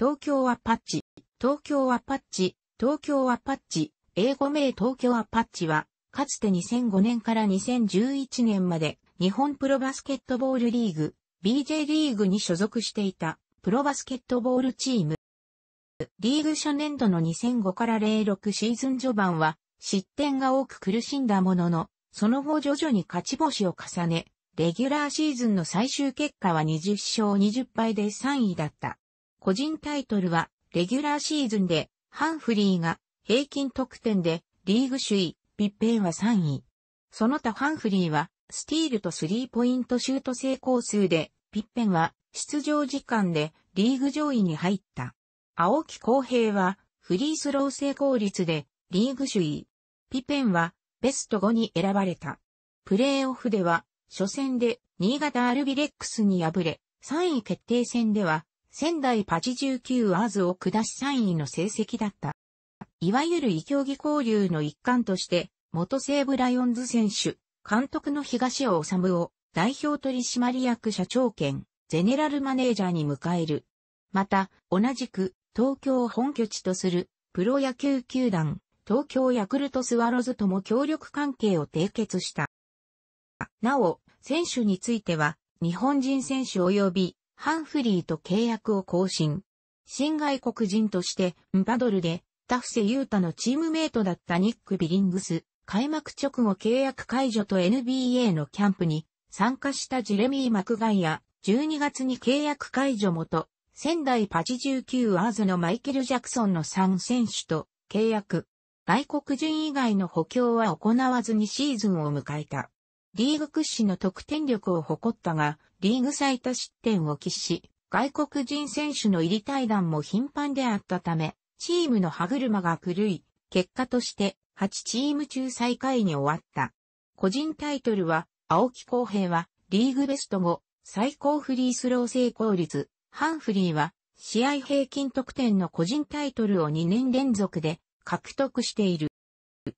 東京アパッチ、東京アパッチ、東京アパッチ、英語名東京アパッチは、かつて2005年から2011年まで、日本プロバスケットボールリーグ、BJ リーグに所属していた、プロバスケットボールチーム。リーグ初年度の2005から06シーズン序盤は、失点が多く苦しんだものの、その後徐々に勝ち星を重ね、レギュラーシーズンの最終結果は20勝20敗で3位だった。個人タイトルは、レギュラーシーズンで、ハンフリーが平均得点でリーグ首位、ピッペンは3位。その他ハンフリーは、スティールとスリーポイントシュート成功数で、ピッペンは出場時間でリーグ上位に入った。青木公平はフリースロー成功率でリーグ首位。ピペンはベスト5に選ばれた。プレーオフでは初戦で新潟アルビレックスに敗れ、3位決定戦では仙台パ89アーズを下し3位の成績だった。いわゆる異競技交流の一環として、元西武ライオンズ選手、監督の東尾治を代表取締役社長兼ゼネラルマネージャーに迎える。また、同じく東京を本拠地とするプロ野球球団、東京ヤクルトスワロズとも協力関係を締結した。なお、選手については、日本人選手及びハンフリーと契約を更新。新外国人として、ンバドルで、タフセ・ユータのチームメイトだったニック・ビリングス、開幕直後契約解除と NBA のキャンプに参加したジレミー・マクガイア、12月に契約解除元、仙台パチ19アーズのマイケル・ジャクソンの3選手と契約。外国人以外の補強は行わずにシーズンを迎えた。リーグ屈指の得点力を誇ったが、リーグ最多失点を喫し、外国人選手の入り対談も頻繁であったため、チームの歯車が狂い、結果として8チーム中最下位に終わった。個人タイトルは、青木公平はリーグベスト後、最高フリースロー成功率、ハンフリーは試合平均得点の個人タイトルを2年連続で獲得している。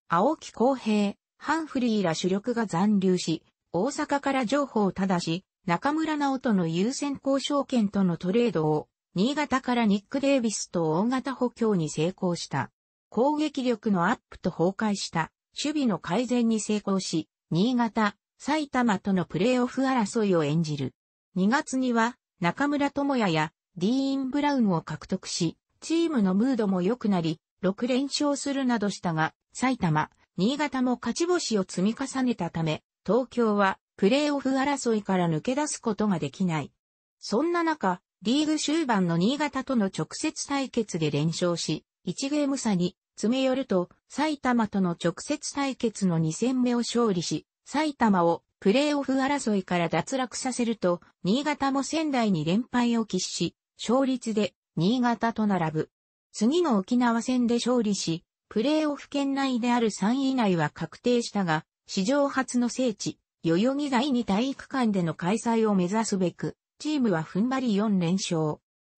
青木公平、ハンフリーら主力が残留し、大阪から情報を正し、中村直人の優先交渉権とのトレードを、新潟からニック・デイビスと大型補強に成功した。攻撃力のアップと崩壊した、守備の改善に成功し、新潟、埼玉とのプレーオフ争いを演じる。2月には、中村智也やディーン・ブラウンを獲得し、チームのムードも良くなり、6連勝するなどしたが、埼玉、新潟も勝ち星を積み重ねたため、東京はプレーオフ争いから抜け出すことができない。そんな中、リーグ終盤の新潟との直接対決で連勝し、1ゲーム差に詰め寄ると、埼玉との直接対決の2戦目を勝利し、埼玉をプレーオフ争いから脱落させると、新潟も仙台に連敗を喫し、勝率で新潟と並ぶ。次の沖縄戦で勝利し、プレーオフ圏内である3位以内は確定したが、史上初の聖地、代々木第二体育館での開催を目指すべく、チームは踏ん張り4連勝。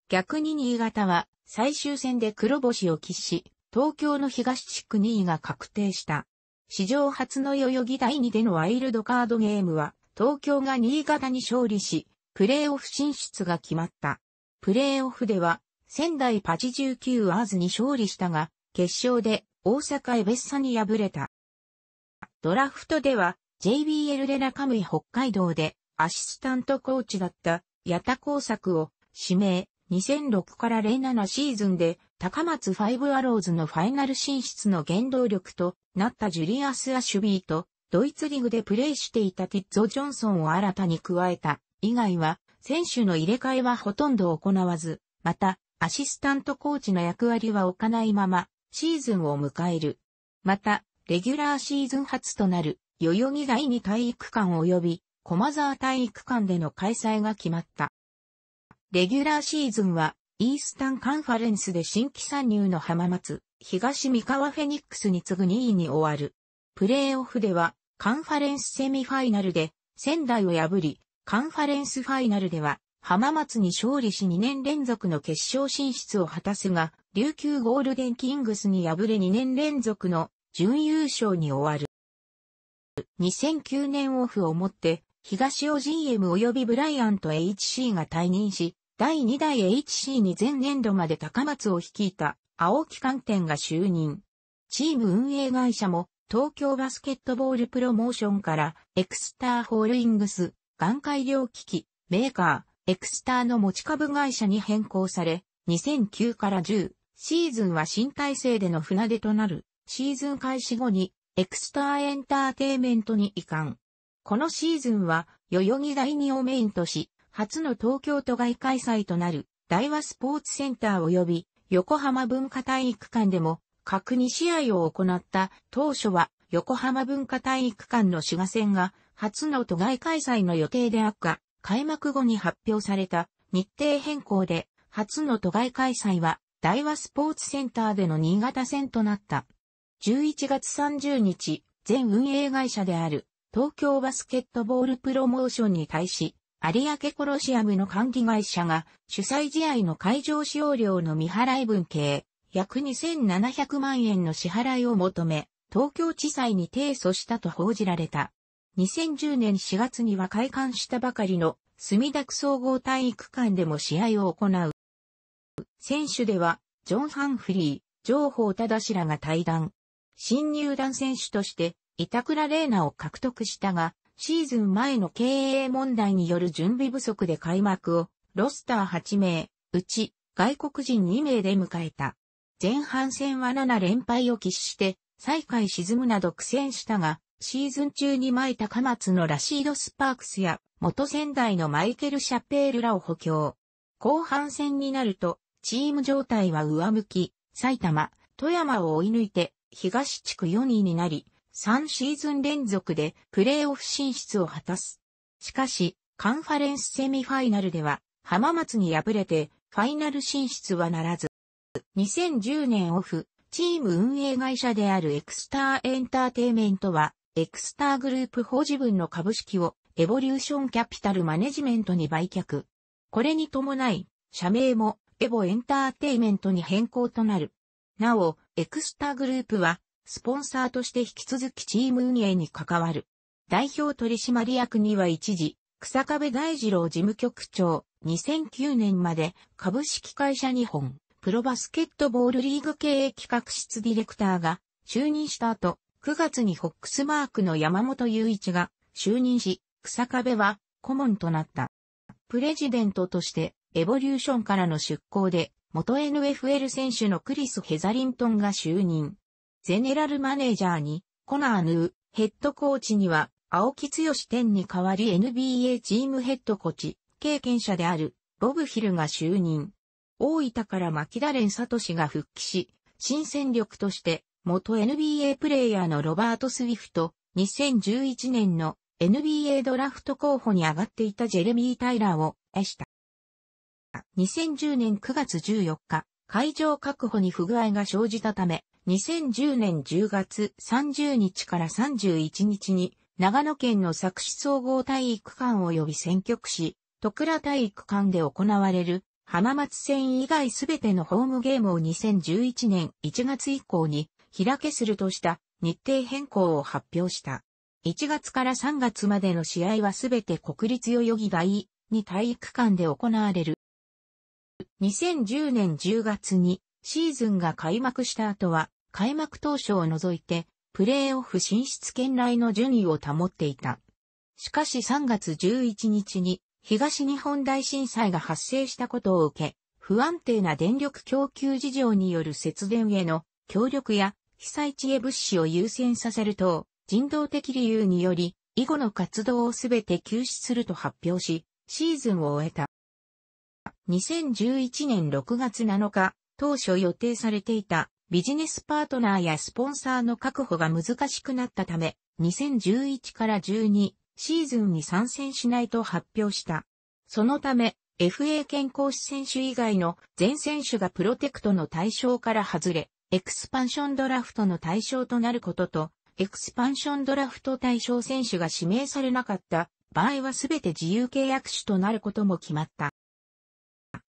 逆に新潟は最終戦で黒星を喫し、東京の東地区2位が確定した。史上初の代々木第2でのワイルドカードゲームは、東京が新潟に勝利し、プレーオフ進出が決まった。プレーオフでは、仙台8 9アーズに勝利したが、決勝で大阪エベッサに敗れた。ドラフトでは JBL レカムイ北海道でアシスタントコーチだった矢田工作を指名2006から07シーズンで高松ファイブアローズのファイナル進出の原動力となったジュリアス・アシュビーとドイツリーグでプレーしていたティッゾ・ジョンソンを新たに加えた以外は選手の入れ替えはほとんど行わず、またアシスタントコーチの役割は置かないままシーズンを迎える。また、レギュラーシーズン初となる、代々木第二体育館及び、駒沢体育館での開催が決まった。レギュラーシーズンは、イースタンカンファレンスで新規参入の浜松、東三河フェニックスに次ぐ2位に終わる。プレーオフでは、カンファレンスセミファイナルで、仙台を破り、カンファレンスファイナルでは、浜松に勝利し2年連続の決勝進出を果たすが、琉球ゴールデンキングスに敗れ2年連続の準優勝に終わる。2009年オフをもって、東尾 GM 及びブライアント HC が退任し、第2代 HC に前年度まで高松を率いた青木観点が就任。チーム運営会社も東京バスケットボールプロモーションからエクスターホールイングス、眼界量機器、メーカー、エクスターの持ち株会社に変更され、2009から10、シーズンは新体制での船出となる、シーズン開始後に、エクスターエンターテイメントに移管。このシーズンは、代々木第二をメインとし、初の東京都外開催となる、大和スポーツセンター及び、横浜文化体育館でも、各2試合を行った当初は横浜文化体育館の滋賀戦が初の都外開催の予定であった。開幕後に発表された日程変更で初の都外開催は大和スポーツセンターでの新潟戦となった。11月30日、全運営会社である東京バスケットボールプロモーションに対し、有明コロシアムの管理会社が主催試合の会場使用料の未払い分計約2700万円の支払いを求め、東京地裁に提訴したと報じられた。2010年4月には開館したばかりの墨田区総合体育館でも試合を行う選手では、ジョン・ハンフリー、情報ダシらが対談。新入団選手として、板倉玲奈を獲得したが、シーズン前の経営問題による準備不足で開幕を、ロスター8名、うち外国人2名で迎えた。前半戦は7連敗を喫して、最下位沈むなど苦戦したが、シーズン中に巻いた高松のラシード・スパークスや、元仙台のマイケル・シャペールらを補強。後半戦になると、チーム状態は上向き、埼玉、富山を追い抜いて、東地区4位になり、3シーズン連続でプレーオフ進出を果たす。しかし、カンファレンスセミファイナルでは、浜松に敗れて、ファイナル進出はならず。2010年オフ、チーム運営会社であるエクスターエンターテイメントは、エクスターグループ法自分の株式をエボリューションキャピタルマネジメントに売却。これに伴い、社名もエボエンターテイメントに変更となる。なお、エクスターグループは、スポンサーとして引き続きチーム運営に関わる。代表取締役には一時、草壁大二郎事務局長、2009年まで株式会社日本、プロバスケットボールリーグ経営企画室ディレクターが就任した後、9月にホックスマークの山本雄一が就任し、草壁は顧問となった。プレジデントとしてエボリューションからの出向で、元 NFL 選手のクリス・ヘザリントンが就任。ゼネラルマネージャーに、コナーヌー、ヘッドコーチには、青木剛天に代わり NBA チームヘッドコーチ、経験者である、ボブヒルが就任。大分から牧田連氏が復帰し、新戦力として、元 NBA プレイヤーのロバート・スウィフト、2011年の NBA ドラフト候補に上がっていたジェレミー・タイラーを、得した。2010年9月14日、会場確保に不具合が生じたため、2010年10月30日から31日に、長野県の作詞総合体育館及び選挙区市、徳倉体育館で行われる、浜松戦以外すべてのホームゲームを2011年1月以降に、開けするとした日程変更を発表した。1月から3月までの試合はすべて国立代々木第二体育館で行われる。2010年10月にシーズンが開幕した後は、開幕当初を除いて、プレーオフ進出圏内の順位を保っていた。しかし3月11日に東日本大震災が発生したことを受け、不安定な電力供給事情による節電への協力や被災地へ物資を優先させる等、人道的理由により、以後の活動をすべて休止すると発表し、シーズンを終えた。2011年6月7日、当初予定されていたビジネスパートナーやスポンサーの確保が難しくなったため、2011から12シーズンに参戦しないと発表した。そのため、FA 健康士選手以外の全選手がプロテクトの対象から外れ、エクスパンションドラフトの対象となることと、エクスパンションドラフト対象選手が指名されなかった場合はすべて自由契約手となることも決まった。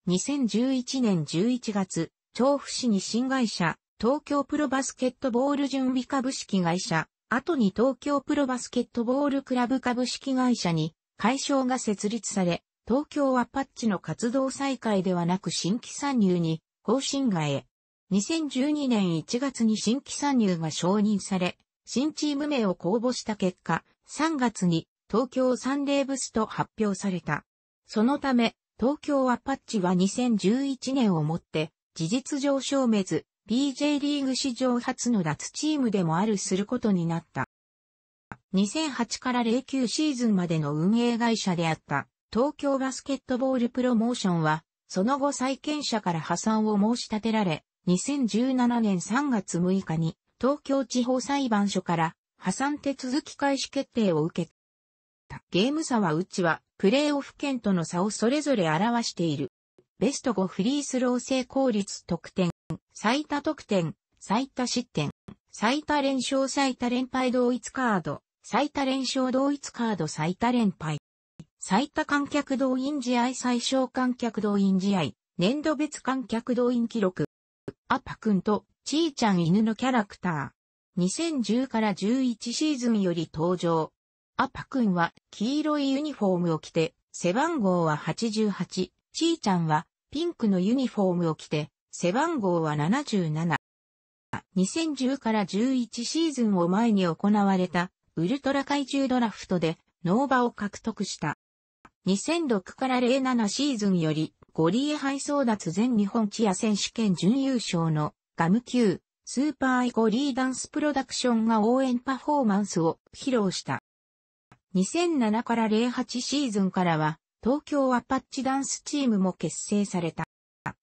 2011年11月、調布市に新会社、東京プロバスケットボール準備株式会社、後に東京プロバスケットボールクラブ株式会社に、会商が設立され、東京アパッチの活動再開ではなく新規参入に、方針がへ。2012年1月に新規参入が承認され、新チーム名を公募した結果、3月に東京サンデーブスと発表された。そのため、東京アパッチは2011年をもって、事実上消滅、BJ リーグ史上初の脱チームでもあるすることになった。2008から09シーズンまでの運営会社であった東京バスケットボールプロモーションは、その後債権者から破産を申し立てられ、2017年3月6日に東京地方裁判所から破産手続き開始決定を受け。ゲーム差はうちは、プレーオフ圏との差をそれぞれ表している。ベスト5フリースロー成功率得点、最多得点、最多失点、最多連勝最多連敗同一カード、最多連勝同一カード最多連敗。最多観客動員試合最小観客動員試合、年度別観客動員記録。アッパくんとちーちゃん犬のキャラクター。2010から11シーズンより登場。アパ君は黄色いユニフォームを着て、背番号は88。ちーちゃんはピンクのユニフォームを着て、背番号は77。2010から11シーズンを前に行われたウルトラ怪獣ドラフトでノーバを獲得した。2006から07シーズンよりゴリエ杯争奪全日本チア選手権準優勝のガム級スーパーイゴリーダンスプロダクションが応援パフォーマンスを披露した。2007から08シーズンからは、東京アパッチダンスチームも結成された。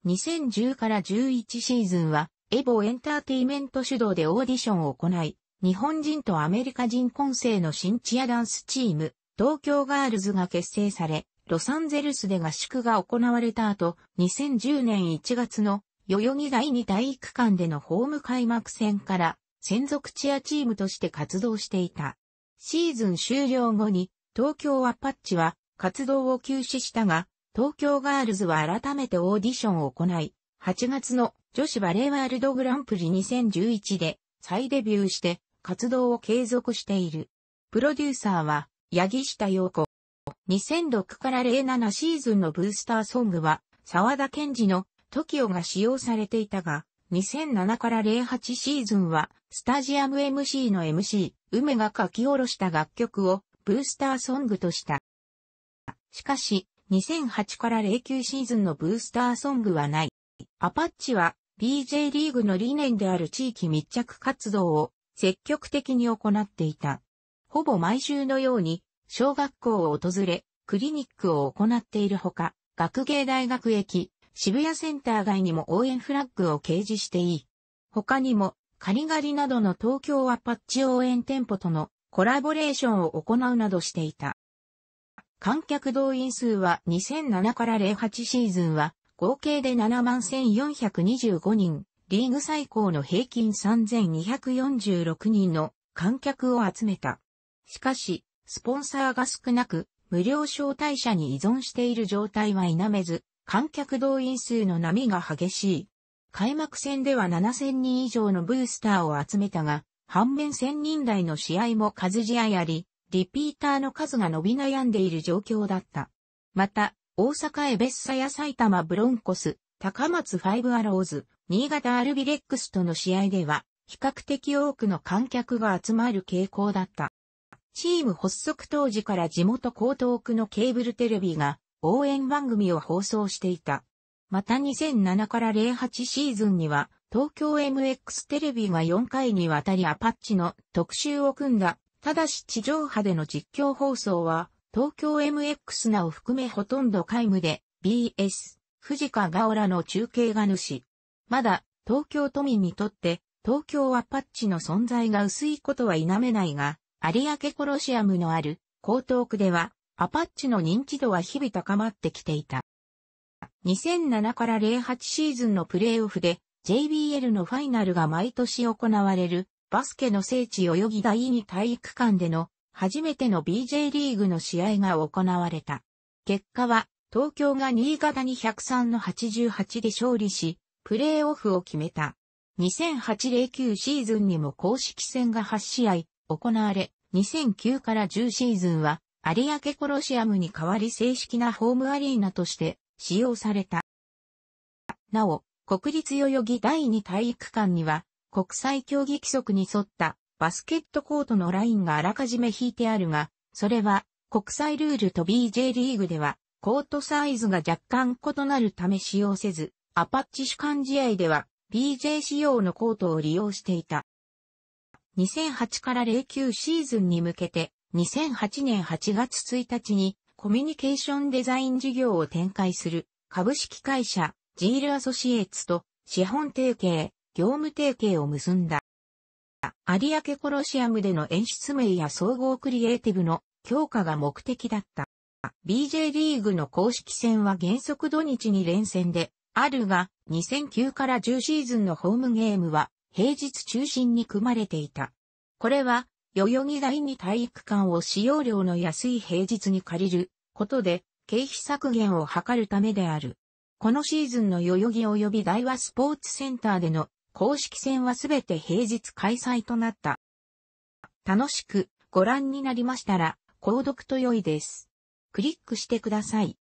2010から11シーズンは、エボエンターテイメント主導でオーディションを行い、日本人とアメリカ人混成の新チアダンスチーム、東京ガールズが結成され、ロサンゼルスで合宿が行われた後、2010年1月の代々木第二体育館でのホーム開幕戦から専属チアチームとして活動していた。シーズン終了後に東京アパッチは活動を休止したが、東京ガールズは改めてオーディションを行い、8月の女子バレーワールドグランプリ2011で再デビューして活動を継続している。プロデューサーは、八木下陽子。2006から07シーズンのブースターソングは、沢田健二の TOKIO が使用されていたが、2007から08シーズンは、スタジアム MC の MC、梅が書き下ろした楽曲をブースターソングとした。しかし、2008から09シーズンのブースターソングはない。アパッチは BJ リーグの理念である地域密着活動を積極的に行っていた。ほぼ毎週のように小学校を訪れ、クリニックを行っているほか、学芸大学駅、渋谷センター街にも応援フラッグを掲示していい。他にもカリガリなどの東京アパッチ応援店舗とのコラボレーションを行うなどしていた。観客動員数は2007から08シーズンは合計で71,425人、リーグ最高の平均3,246人の観客を集めた。しかし、スポンサーが少なく、無料招待者に依存している状態は否めず、観客動員数の波が激しい。開幕戦では7000人以上のブースターを集めたが、反面1000人台の試合も数試合あり、リピーターの数が伸び悩んでいる状況だった。また、大阪エベッサや埼玉ブロンコス、高松ファイブアローズ、新潟アルビレックスとの試合では、比較的多くの観客が集まる傾向だった。チーム発足当時から地元江東区のケーブルテレビが応援番組を放送していた。また2007から08シーズンには、東京 MX テレビが4回にわたりアパッチの特集を組んだ。ただし地上波での実況放送は、東京 MX なを含めほとんど皆無で、BS、藤川ガオラの中継が主。まだ、東京都民にとって、東京アパッチの存在が薄いことは否めないが、有明コロシアムのある江東区では、アパッチの認知度は日々高まってきていた。2007から08シーズンのプレーオフで JBL のファイナルが毎年行われるバスケの聖地代々第二体育館での初めての BJ リーグの試合が行われた。結果は東京が新潟に103の88で勝利し、プレーオフを決めた。2008-09シーズンにも公式戦が8試合行われ、2009から10シーズンは有明コロシアムに代わり正式なホームアリーナとして使用された。なお、国立代々木第二体育館には、国際競技規則に沿ったバスケットコートのラインがあらかじめ引いてあるが、それは国際ルールと BJ リーグではコートサイズが若干異なるため使用せず、アパッチ主管試合では BJ 仕様のコートを利用していた。2008から09シーズンに向けて2008年8月1日にコミュニケーションデザイン事業を展開する株式会社ジールアソシエーツと資本提携、業務提携を結んだ。有明コロシアムでの演出名や総合クリエイティブの強化が目的だった。BJ リーグの公式戦は原則土日に連戦で、あるが、2009から10シーズンのホームゲームは平日中心に組まれていた。これは代々木第二体育館を使用料の安い平日に借りることで経費削減を図るためである。このシーズンの代々木及び大和スポーツセンターでの公式戦はすべて平日開催となった。楽しくご覧になりましたら、購読と良いです。クリックしてください。